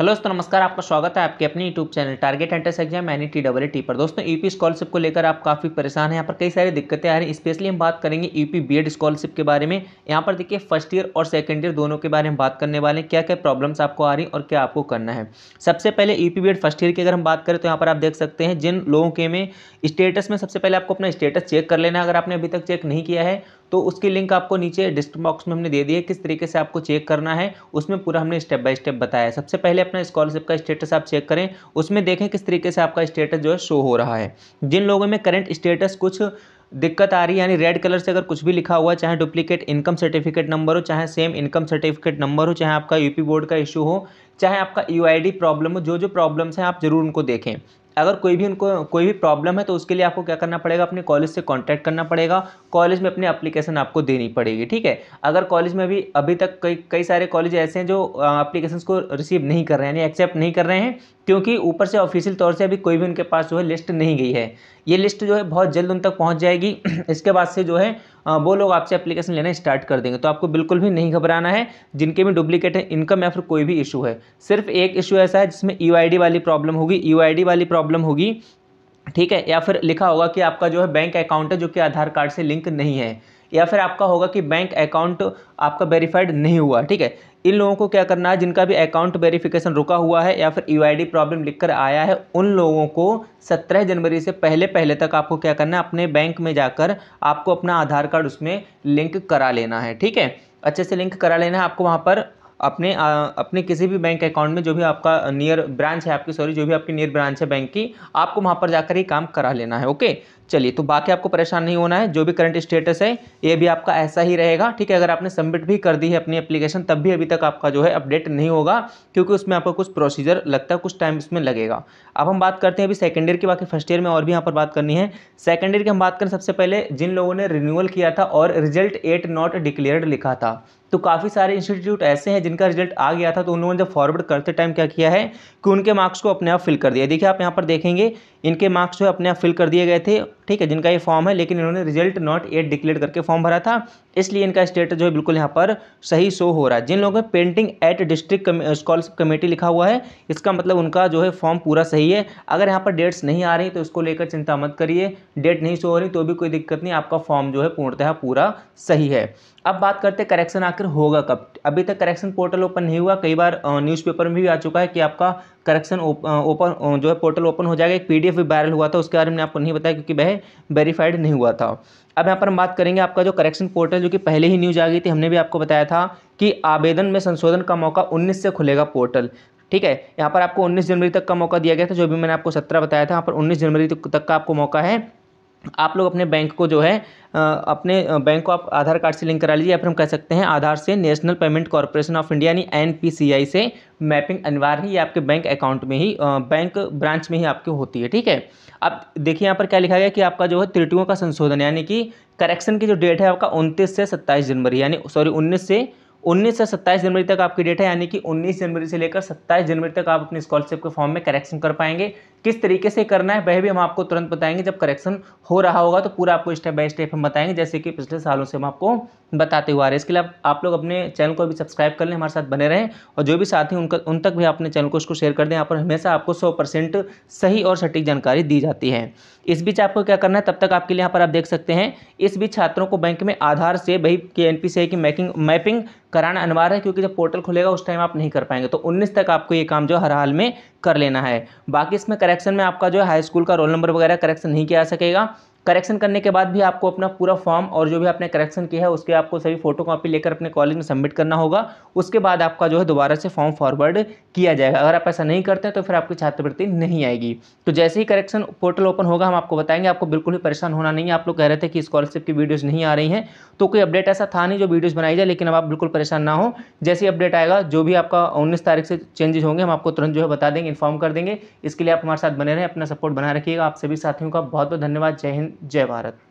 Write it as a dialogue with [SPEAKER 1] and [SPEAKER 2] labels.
[SPEAKER 1] hello दोस्तों नमस्कार आपका स्वागत है आपके अपने YouTube channel target entrance exam any T double T पर दोस्तों यूपी e स्कॉलरशिप को लेकर आप काफ़ी परेशान हैं यहाँ पर कई सारी दिक्कतें आ रही हैं स्पेशली हम बात करेंगे यूपी बीएड स्कॉलरशिप के बारे में यहाँ पर देखिए फर्स्ट ईयर और सेकेंड ईयर दोनों के बारे में बात करने वाले हैं क्या क्या प्रॉब्लम्स आपको आ रही और क्या आपको करना है सबसे पहले यूपी बी फर्स्ट ईयर की अगर हम बात करें तो यहाँ पर आप देख सकते हैं जिन लोगों के में स्टेटस में सबसे पहले आपको अपना स्टेटस चेक कर लेना अगर आपने अभी तक चेक नहीं किया है तो उसकी लिंक आपको नीचे डिस्क्रिप्ट बॉक्स में हमने दे दी है किस तरीके से आपको चेक करना है उसमें पूरा हमने स्टेप बाय स्टेप बताया सबसे पहले अपना स्कॉलरशिप का स्टेटस आप चेक करें उसमें देखें किस तरीके से आपका स्टेटस जो है शो हो रहा है जिन लोगों में करंट स्टेटस कुछ दिक्कत आ रही है यानी रेड कलर से अगर कुछ भी लिखा हुआ है चाहे डुप्लीकेट इनकम सर्टिफिकेट नंबर हो चाहे सेम इनकम सर्टिफिकेट नंबर हो चाहे आपका यूपी बोर्ड का इशू हो चाहे आपका यू प्रॉब्लम हो जो जो प्रॉब्लम्स हैं आप जरूर उनको देखें अगर कोई भी उनको कोई भी प्रॉब्लम है तो उसके लिए आपको क्या करना पड़ेगा अपने कॉलेज से कॉन्टैक्ट करना पड़ेगा कॉलेज में अपनी अप्लीकेशन आपको देनी पड़ेगी ठीक है अगर कॉलेज में भी अभी तक कई कई सारे कॉलेज ऐसे हैं जो अप्लीकेशन को रिसीव नहीं कर रहे हैं यानी एक्सेप्ट नहीं कर रहे हैं क्योंकि ऊपर से ऑफिशियल तौर से अभी कोई भी उनके पास जो है लिस्ट नहीं गई है ये लिस्ट जो है बहुत जल्द उन तक पहुँच जाएगी इसके बाद से जो है हाँ, वो लोग आपसे एप्लीकेशन लेना स्टार्ट कर देंगे तो आपको बिल्कुल भी नहीं घबराना है जिनके भी डुप्लीकेट है इनकम या फिर कोई भी इशू है सिर्फ एक इशू ऐसा है जिसमें यू e वाली प्रॉब्लम होगी यू e वाली प्रॉब्लम होगी ठीक है या फिर लिखा होगा कि आपका जो है बैंक अकाउंट है जो कि आधार कार्ड से लिंक नहीं है या फिर आपका होगा कि बैंक अकाउंट आपका वेरीफाइड नहीं हुआ ठीक है इन लोगों को क्या करना है जिनका भी अकाउंट वेरिफिकेशन रुका हुआ है या फिर यू e प्रॉब्लम लिखकर आया है उन लोगों को 17 जनवरी से पहले पहले तक आपको क्या करना है अपने बैंक में जाकर आपको अपना आधार कार्ड उसमें लिंक करा लेना है ठीक है अच्छे से लिंक करा लेना है आपको वहाँ पर अपने अपने किसी भी बैंक अकाउंट में जो भी आपका नियर ब्रांच है आपकी सॉरी जो भी आपकी नियर ब्रांच है बैंक की आपको वहाँ पर जाकर ही काम करा लेना है ओके चलिए तो बाकी आपको परेशान नहीं होना है जो भी करंट स्टेटस है ये भी आपका ऐसा ही रहेगा ठीक है अगर आपने सबमिट भी कर दी है अपनी एप्लीकेशन तब भी अभी तक आपका जो है अपडेट नहीं होगा क्योंकि उसमें आपका कुछ प्रोसीजर लगता है कुछ टाइम इसमें लगेगा अब हम बात करते हैं अभी सेकेंड ईयर की बाकी फर्स्ट ईयर में और भी यहाँ पर बात करनी है सेकेंड ईयर की हम बात करें सबसे पहले जिन लोगों ने रिन्यूअल किया था और रिजल्ट एट नॉट डिक्लेयर्ड लिखा था तो काफ़ी सारे इंस्टीट्यूट ऐसे हैं जिनका रिजल्ट आ गया था तो उन लोगों ने जब फॉरवर्ड करते टाइम क्या किया है कि उनके मार्क्स को अपने आप फिल कर दिया देखिए आप यहाँ पर देखेंगे इनके मार्क्स जो है अपने आप फिल कर दिए गए थे ठीक है जिनका ये फॉर्म है लेकिन इन्होंने रिजल्ट नॉट एट डिक्लेयर करके फॉर्म भरा था इसलिए इनका स्टेटस जो है बिल्कुल यहाँ पर सही शो हो रहा है जिन लोगों ने painting at district scholarship committee लिखा हुआ है इसका मतलब उनका जो है फॉर्म पूरा सही है अगर यहाँ पर डेट्स नहीं आ रही तो इसको लेकर चिंता मत करिए डेट नहीं शो हो रही तो भी कोई दिक्कत नहीं आपका फॉर्म जो है पूर्णतः पूरा सही है अब बात करते करेक्शन आखिर होगा कब अभी तक करेक्शन पोर्टल ओपन नहीं हुआ कई बार न्यूज़पेपर में भी आ चुका है कि आपका करेक्शन ओपन जो है पोर्टल ओपन हो जाएगा एक पीडीएफ भी वायरल हुआ था उसके बारे में आपको नहीं बताया क्योंकि वह वेरीफाइड नहीं हुआ था अब यहाँ पर हम बात करेंगे आपका जो करेक्शन पोर्टल जो कि पहले ही न्यूज़ आ गई थी हमने भी आपको बताया था कि आवेदन में संशोधन का मौका उन्नीस से खुलेगा पोर्टल ठीक है यहाँ पर आपको 19 जनवरी तक का मौका दिया गया था जो भी मैंने आपको 17 बताया था यहाँ पर 19 जनवरी तक का आपको मौका है आप लोग अपने बैंक को जो है अपने बैंक को आप आधार कार्ड से लिंक करा लीजिए या फिर हम कह सकते हैं आधार से National Payment Corporation of India यानी आई से मैपिंग अनिवार्य ही आपके बैंक अकाउंट में ही बैंक ब्रांच में ही आपके होती है ठीक है अब देखिए यहाँ पर क्या लिखा गया कि आपका जो है त्रुटियों का संशोधन यानी कि करेक्शन की जो डेट है आपका उनतीस से सत्ताईस जनवरी यानी सॉरी उन्नीस से उन्नीस से सत्ताईस जनवरी तक आपकी डेट है यानी कि उन्नीस जनवरी से लेकर सत्ताईस जनवरी तक आप अपने स्कॉलरशिप के फॉर्म में करेक्शन कर पाएंगे किस तरीके से करना है वह भी हम आपको तुरंत बताएंगे जब करेक्शन हो रहा होगा तो पूरा आपको स्टेप बाय स्टेप हम बताएंगे जैसे कि पिछले सालों से हम आपको बताते हुए आ रहे हैं इसके लिए आप लोग अपने चैनल को भी सब्सक्राइब कर लें हमारे साथ बने रहें और जो भी साथी उनका उन तक भी अपने चैनल को उसको शेयर कर दें यहाँ पर हमेशा आपको सौ सही और सटीक जानकारी दी जाती है इस बीच आपको क्या करना है तब तक आपके लिए यहाँ पर आप देख सकते हैं इस बीच छात्रों को बैंक में आधार से वही के एन पी की मैकिंग मैपिंग कराना अनिवार्य है क्योंकि जब पोर्टल खुलेगा उस टाइम आप नहीं कर पाएंगे तो उन्नीस तक आपको ये काम जो हर हाल में कर लेना है बाकी इसमें करेक्शन में आपका जो है हाई स्कूल का रोल नंबर वगैरह करेक्शन नहीं किया जा सकेगा करेक्शन करने के बाद भी आपको अपना पूरा फॉर्म और जो भी आपने करेक्शन किया है उसके आपको सभी फोटो कॉपी लेकर अपने कॉलेज में सबमिट करना होगा उसके बाद आपका जो है दोबारा से फॉर्म फॉरवर्ड किया जाएगा अगर आप ऐसा नहीं करते हैं तो फिर आपकी छात्रवृत्ति नहीं आएगी तो जैसे ही करेक्शन पोर्टल ओपन होगा हम आपको बताएंगे आपको बिल्कुल भी परेशान होना नहीं है आप लोग कह रहे थे कि स्कॉलरशिप की वीडियोज़ नहीं आ रही हैं तो कोई अपडेट ऐसा था नहीं जो वीडियोज़ बनाई जाए लेकिन अब आप बिल्कुल परेशान ना हो जैसे ही अपडेट आएगा जो भी आपका उन्नीस तारीख से चेंजेज होंगे हम आपको तुरंत जो है बता देंगे इन्फॉर्म कर देंगे इसके लिए आप हमारे साथ बने रहें अपना सपोर्ट बना रखिएगा आप सभी साथियों का बहुत बहुत धन्यवाद जय हिंद जय भारत